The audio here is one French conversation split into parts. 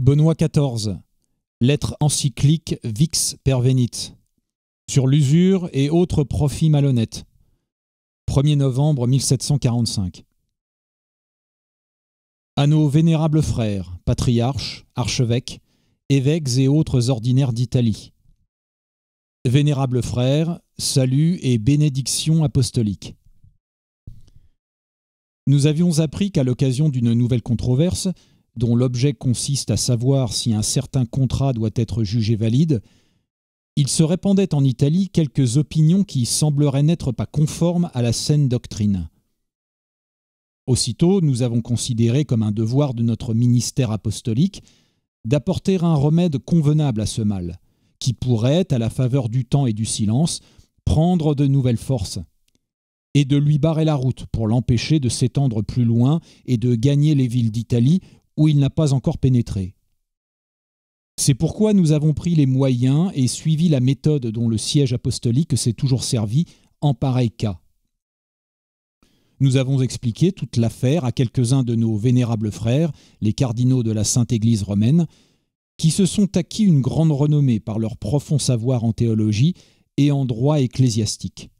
Benoît XIV, lettre encyclique Vix Pervenit, sur l'usure et autres profits malhonnêtes, 1er novembre 1745. À nos vénérables frères, patriarches, archevêques, évêques et autres ordinaires d'Italie. Vénérables frères, salut et bénédiction apostolique. Nous avions appris qu'à l'occasion d'une nouvelle controverse, dont l'objet consiste à savoir si un certain contrat doit être jugé valide, il se répandait en Italie quelques opinions qui sembleraient n'être pas conformes à la saine doctrine. Aussitôt, nous avons considéré comme un devoir de notre ministère apostolique d'apporter un remède convenable à ce mal, qui pourrait, à la faveur du temps et du silence, prendre de nouvelles forces, et de lui barrer la route pour l'empêcher de s'étendre plus loin et de gagner les villes d'Italie où il n'a pas encore pénétré. C'est pourquoi nous avons pris les moyens et suivi la méthode dont le siège apostolique s'est toujours servi en pareil cas. Nous avons expliqué toute l'affaire à quelques-uns de nos vénérables frères, les cardinaux de la Sainte Église romaine, qui se sont acquis une grande renommée par leur profond savoir en théologie et en droit ecclésiastique.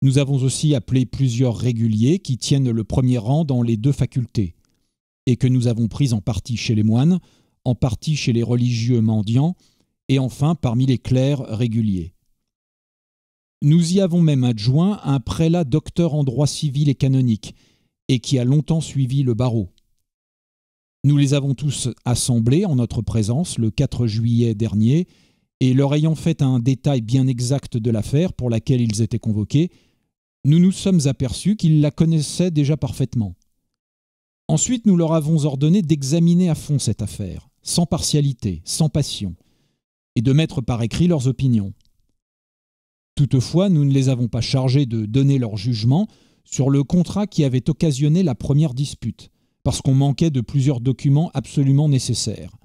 Nous avons aussi appelé plusieurs réguliers qui tiennent le premier rang dans les deux facultés, et que nous avons pris en partie chez les moines, en partie chez les religieux mendiants, et enfin parmi les clercs réguliers. Nous y avons même adjoint un prélat docteur en droit civil et canonique, et qui a longtemps suivi le barreau. Nous les avons tous assemblés en notre présence le 4 juillet dernier, et leur ayant fait un détail bien exact de l'affaire pour laquelle ils étaient convoqués, nous nous sommes aperçus qu'ils la connaissaient déjà parfaitement. Ensuite, nous leur avons ordonné d'examiner à fond cette affaire, sans partialité, sans passion, et de mettre par écrit leurs opinions. Toutefois, nous ne les avons pas chargés de donner leur jugement sur le contrat qui avait occasionné la première dispute, parce qu'on manquait de plusieurs documents absolument nécessaires.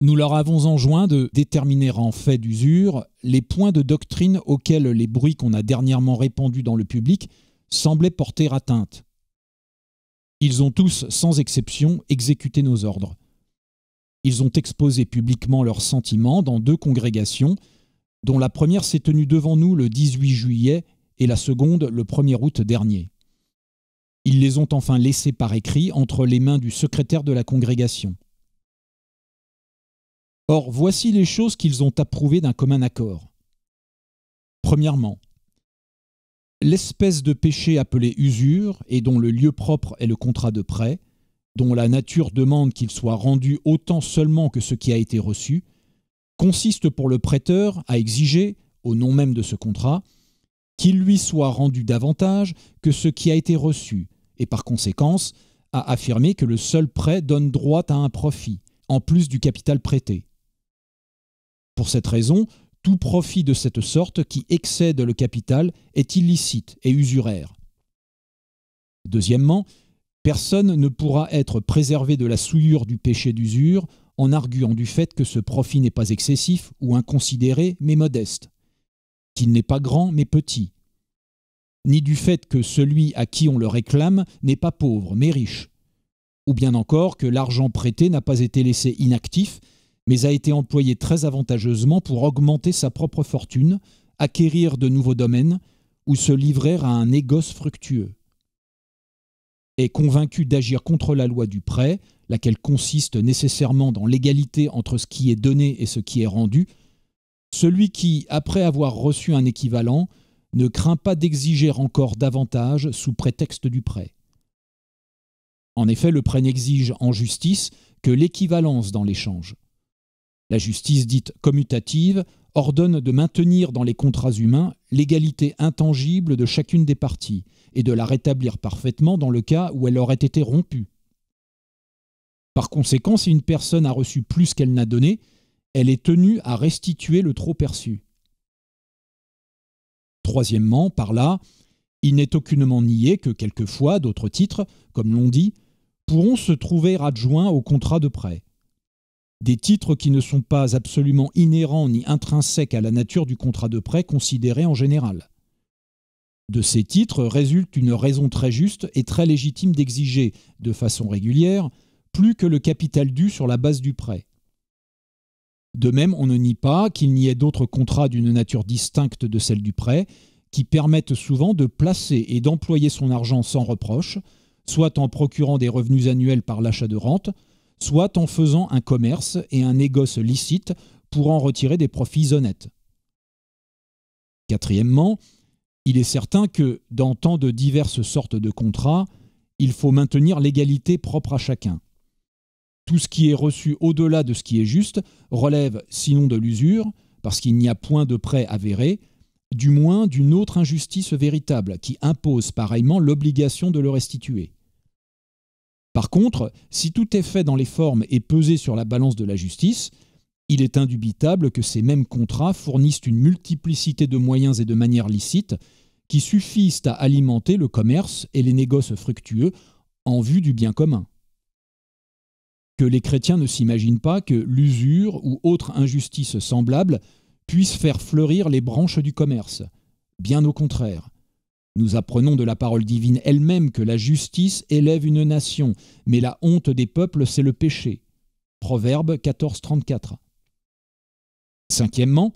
Nous leur avons enjoint de déterminer en fait d'usure les points de doctrine auxquels les bruits qu'on a dernièrement répandus dans le public semblaient porter atteinte, ils ont tous, sans exception, exécuté nos ordres. Ils ont exposé publiquement leurs sentiments dans deux congrégations, dont la première s'est tenue devant nous le 18 juillet et la seconde le 1er août dernier. Ils les ont enfin laissés par écrit entre les mains du secrétaire de la congrégation. Or, voici les choses qu'ils ont approuvées d'un commun accord. Premièrement, l'espèce de péché appelé usure et dont le lieu propre est le contrat de prêt, dont la nature demande qu'il soit rendu autant seulement que ce qui a été reçu, consiste pour le prêteur à exiger, au nom même de ce contrat, qu'il lui soit rendu davantage que ce qui a été reçu, et par conséquence, à affirmer que le seul prêt donne droit à un profit, en plus du capital prêté. Pour cette raison, tout profit de cette sorte qui excède le capital est illicite et usuraire. Deuxièmement, personne ne pourra être préservé de la souillure du péché d'usure en arguant du fait que ce profit n'est pas excessif ou inconsidéré mais modeste, qu'il n'est pas grand mais petit, ni du fait que celui à qui on le réclame n'est pas pauvre mais riche, ou bien encore que l'argent prêté n'a pas été laissé inactif mais a été employé très avantageusement pour augmenter sa propre fortune, acquérir de nouveaux domaines ou se livrer à un négoce fructueux. Et convaincu d'agir contre la loi du prêt, laquelle consiste nécessairement dans l'égalité entre ce qui est donné et ce qui est rendu, celui qui, après avoir reçu un équivalent, ne craint pas d'exiger encore davantage sous prétexte du prêt. En effet, le prêt n'exige en justice que l'équivalence dans l'échange. La justice dite commutative ordonne de maintenir dans les contrats humains l'égalité intangible de chacune des parties et de la rétablir parfaitement dans le cas où elle aurait été rompue. Par conséquent, si une personne a reçu plus qu'elle n'a donné, elle est tenue à restituer le trop perçu. Troisièmement, par là, il n'est aucunement nié que quelquefois d'autres titres, comme l'on dit, pourront se trouver adjoints au contrat de prêt des titres qui ne sont pas absolument inhérents ni intrinsèques à la nature du contrat de prêt considéré en général. De ces titres résulte une raison très juste et très légitime d'exiger, de façon régulière, plus que le capital dû sur la base du prêt. De même, on ne nie pas qu'il n'y ait d'autres contrats d'une nature distincte de celle du prêt, qui permettent souvent de placer et d'employer son argent sans reproche, soit en procurant des revenus annuels par l'achat de rente, soit en faisant un commerce et un négoce licite pour en retirer des profits honnêtes. Quatrièmement, il est certain que, dans tant de diverses sortes de contrats, il faut maintenir l'égalité propre à chacun. Tout ce qui est reçu au-delà de ce qui est juste relève, sinon de l'usure, parce qu'il n'y a point de prêt avéré, du moins d'une autre injustice véritable qui impose pareillement l'obligation de le restituer. Par contre, si tout est fait dans les formes et pesé sur la balance de la justice, il est indubitable que ces mêmes contrats fournissent une multiplicité de moyens et de manières licites qui suffisent à alimenter le commerce et les négoces fructueux en vue du bien commun. Que les chrétiens ne s'imaginent pas que l'usure ou autre injustice semblable puisse faire fleurir les branches du commerce. Bien au contraire, nous apprenons de la parole divine elle-même que la justice élève une nation, mais la honte des peuples, c'est le péché. Proverbe 14.34. Cinquièmement,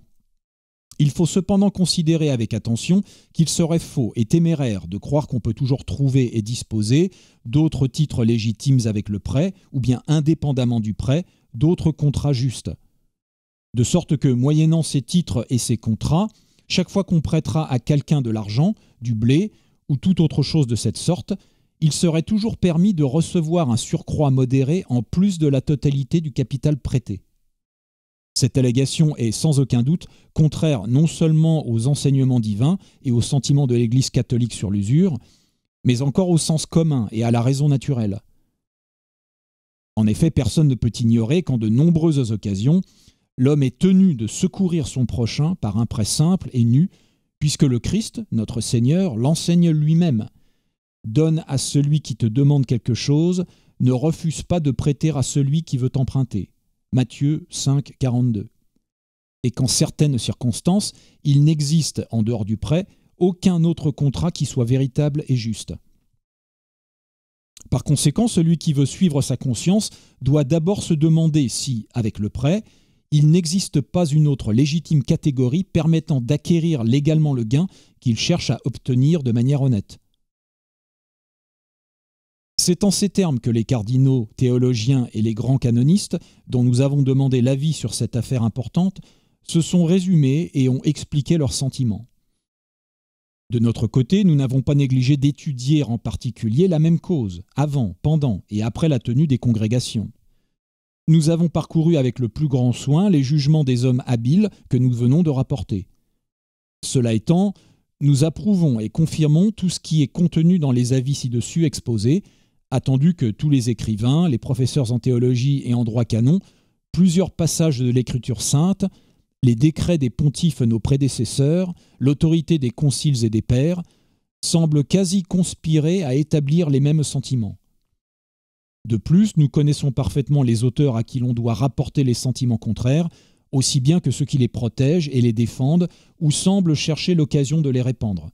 il faut cependant considérer avec attention qu'il serait faux et téméraire de croire qu'on peut toujours trouver et disposer d'autres titres légitimes avec le prêt, ou bien indépendamment du prêt, d'autres contrats justes. De sorte que, moyennant ces titres et ces contrats, chaque fois qu'on prêtera à quelqu'un de l'argent, du blé ou toute autre chose de cette sorte, il serait toujours permis de recevoir un surcroît modéré en plus de la totalité du capital prêté. Cette allégation est sans aucun doute contraire non seulement aux enseignements divins et aux sentiments de l'Église catholique sur l'usure, mais encore au sens commun et à la raison naturelle. En effet, personne ne peut ignorer qu'en de nombreuses occasions, l'homme est tenu de secourir son prochain par un prêt simple et nu, puisque le Christ, notre Seigneur, l'enseigne lui-même. Donne à celui qui te demande quelque chose, ne refuse pas de prêter à celui qui veut emprunter. Matthieu 5, 42. Et qu'en certaines circonstances, il n'existe, en dehors du prêt, aucun autre contrat qui soit véritable et juste. Par conséquent, celui qui veut suivre sa conscience doit d'abord se demander si, avec le prêt, il n'existe pas une autre légitime catégorie permettant d'acquérir légalement le gain qu'ils cherchent à obtenir de manière honnête. C'est en ces termes que les cardinaux, théologiens et les grands canonistes, dont nous avons demandé l'avis sur cette affaire importante, se sont résumés et ont expliqué leurs sentiments. De notre côté, nous n'avons pas négligé d'étudier en particulier la même cause, avant, pendant et après la tenue des congrégations. Nous avons parcouru avec le plus grand soin les jugements des hommes habiles que nous venons de rapporter. Cela étant, nous approuvons et confirmons tout ce qui est contenu dans les avis ci-dessus exposés, attendu que tous les écrivains, les professeurs en théologie et en droit canon, plusieurs passages de l'Écriture sainte, les décrets des pontifes nos prédécesseurs, l'autorité des conciles et des pères, semblent quasi conspirer à établir les mêmes sentiments. De plus, nous connaissons parfaitement les auteurs à qui l'on doit rapporter les sentiments contraires, aussi bien que ceux qui les protègent et les défendent, ou semblent chercher l'occasion de les répandre.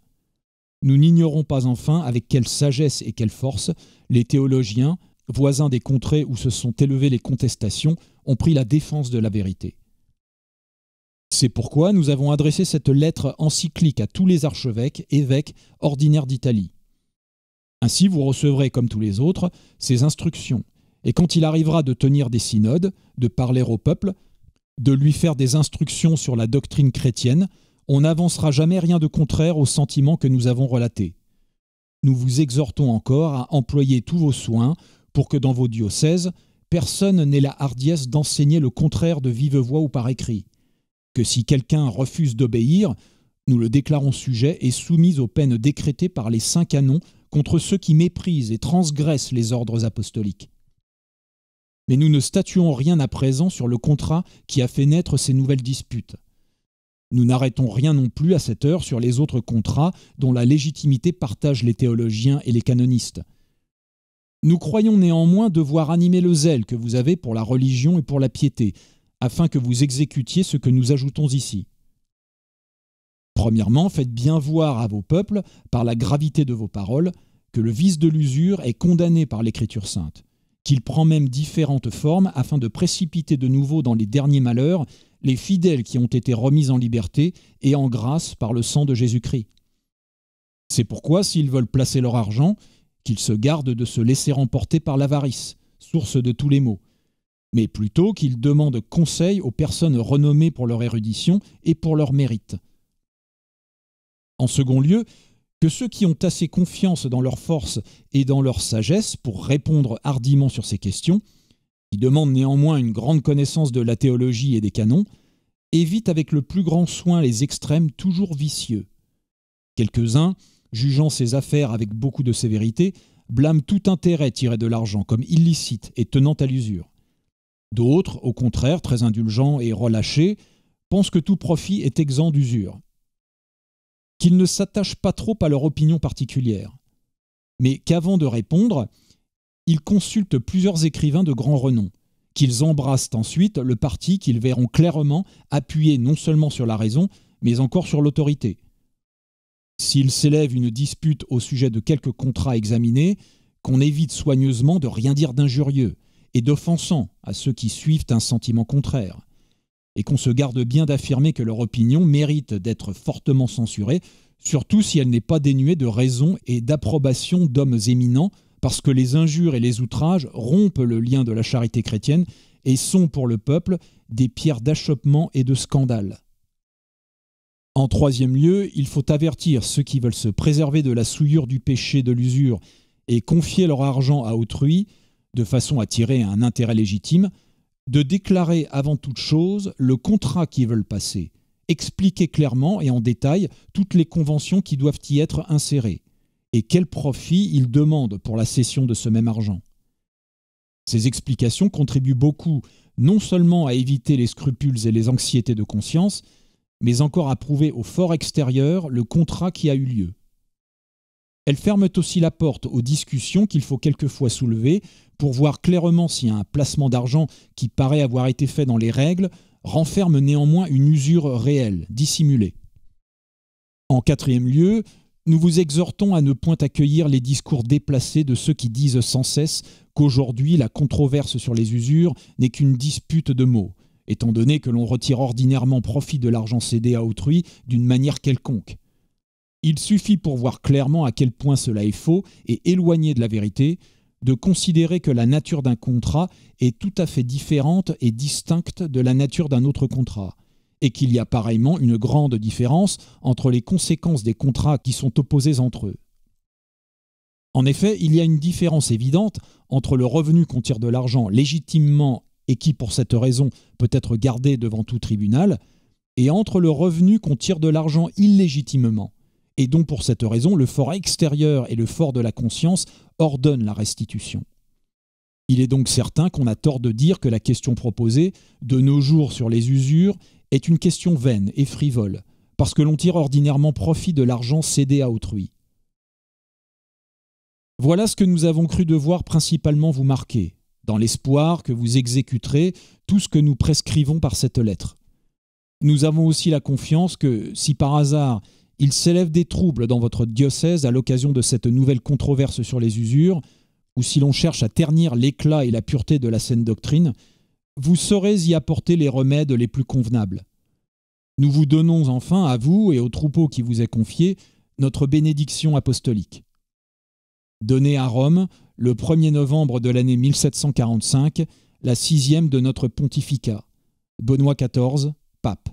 Nous n'ignorons pas enfin avec quelle sagesse et quelle force les théologiens, voisins des contrées où se sont élevées les contestations, ont pris la défense de la vérité. C'est pourquoi nous avons adressé cette lettre encyclique à tous les archevêques, évêques, ordinaires d'Italie. Ainsi, vous recevrez, comme tous les autres, ses instructions. Et quand il arrivera de tenir des synodes, de parler au peuple, de lui faire des instructions sur la doctrine chrétienne, on n'avancera jamais rien de contraire aux sentiments que nous avons relatés. Nous vous exhortons encore à employer tous vos soins pour que dans vos diocèses, personne n'ait la hardiesse d'enseigner le contraire de vive voix ou par écrit. Que si quelqu'un refuse d'obéir, nous le déclarons sujet et soumis aux peines décrétées par les saints canons contre ceux qui méprisent et transgressent les ordres apostoliques. Mais nous ne statuons rien à présent sur le contrat qui a fait naître ces nouvelles disputes. Nous n'arrêtons rien non plus à cette heure sur les autres contrats dont la légitimité partage les théologiens et les canonistes. Nous croyons néanmoins devoir animer le zèle que vous avez pour la religion et pour la piété, afin que vous exécutiez ce que nous ajoutons ici. Premièrement, faites bien voir à vos peuples, par la gravité de vos paroles, que le vice de l'usure est condamné par l'Écriture sainte, qu'il prend même différentes formes afin de précipiter de nouveau dans les derniers malheurs les fidèles qui ont été remis en liberté et en grâce par le sang de Jésus-Christ. C'est pourquoi, s'ils veulent placer leur argent, qu'ils se gardent de se laisser emporter par l'avarice, source de tous les maux, mais plutôt qu'ils demandent conseil aux personnes renommées pour leur érudition et pour leur mérite. En second lieu, que ceux qui ont assez confiance dans leur force et dans leur sagesse pour répondre hardiment sur ces questions, qui demandent néanmoins une grande connaissance de la théologie et des canons, évitent avec le plus grand soin les extrêmes toujours vicieux. Quelques-uns, jugeant ces affaires avec beaucoup de sévérité, blâment tout intérêt tiré de l'argent comme illicite et tenant à l'usure. D'autres, au contraire, très indulgents et relâchés, pensent que tout profit est exempt d'usure qu'ils ne s'attachent pas trop à leur opinion particulière, mais qu'avant de répondre, ils consultent plusieurs écrivains de grand renom, qu'ils embrassent ensuite le parti qu'ils verront clairement appuyé non seulement sur la raison, mais encore sur l'autorité. S'il s'élève une dispute au sujet de quelques contrats examinés, qu'on évite soigneusement de rien dire d'injurieux et d'offensant à ceux qui suivent un sentiment contraire et qu'on se garde bien d'affirmer que leur opinion mérite d'être fortement censurée, surtout si elle n'est pas dénuée de raison et d'approbation d'hommes éminents, parce que les injures et les outrages rompent le lien de la charité chrétienne et sont pour le peuple des pierres d'achoppement et de scandale. En troisième lieu, il faut avertir ceux qui veulent se préserver de la souillure du péché de l'usure et confier leur argent à autrui, de façon à tirer un intérêt légitime, de déclarer avant toute chose le contrat qu'ils veulent passer, expliquer clairement et en détail toutes les conventions qui doivent y être insérées, et quel profit ils demandent pour la cession de ce même argent. Ces explications contribuent beaucoup non seulement à éviter les scrupules et les anxiétés de conscience, mais encore à prouver au fort extérieur le contrat qui a eu lieu. Elles ferment aussi la porte aux discussions qu'il faut quelquefois soulever pour voir clairement si un placement d'argent qui paraît avoir été fait dans les règles renferme néanmoins une usure réelle, dissimulée. En quatrième lieu, nous vous exhortons à ne point accueillir les discours déplacés de ceux qui disent sans cesse qu'aujourd'hui la controverse sur les usures n'est qu'une dispute de mots, étant donné que l'on retire ordinairement profit de l'argent cédé à autrui d'une manière quelconque. Il suffit pour voir clairement à quel point cela est faux et éloigné de la vérité de considérer que la nature d'un contrat est tout à fait différente et distincte de la nature d'un autre contrat, et qu'il y a pareillement une grande différence entre les conséquences des contrats qui sont opposés entre eux. En effet, il y a une différence évidente entre le revenu qu'on tire de l'argent légitimement et qui, pour cette raison, peut être gardé devant tout tribunal, et entre le revenu qu'on tire de l'argent illégitimement, et dont pour cette raison, le fort extérieur et le fort de la conscience ordonnent la restitution. Il est donc certain qu'on a tort de dire que la question proposée, de nos jours sur les usures, est une question vaine et frivole, parce que l'on tire ordinairement profit de l'argent cédé à autrui. Voilà ce que nous avons cru devoir principalement vous marquer, dans l'espoir que vous exécuterez tout ce que nous prescrivons par cette lettre. Nous avons aussi la confiance que, si par hasard il s'élève des troubles dans votre diocèse à l'occasion de cette nouvelle controverse sur les usures, ou si l'on cherche à ternir l'éclat et la pureté de la saine doctrine, vous saurez y apporter les remèdes les plus convenables. Nous vous donnons enfin, à vous et au troupeau qui vous est confié, notre bénédiction apostolique. Donnez à Rome, le 1er novembre de l'année 1745, la sixième de notre pontificat. Benoît XIV, pape.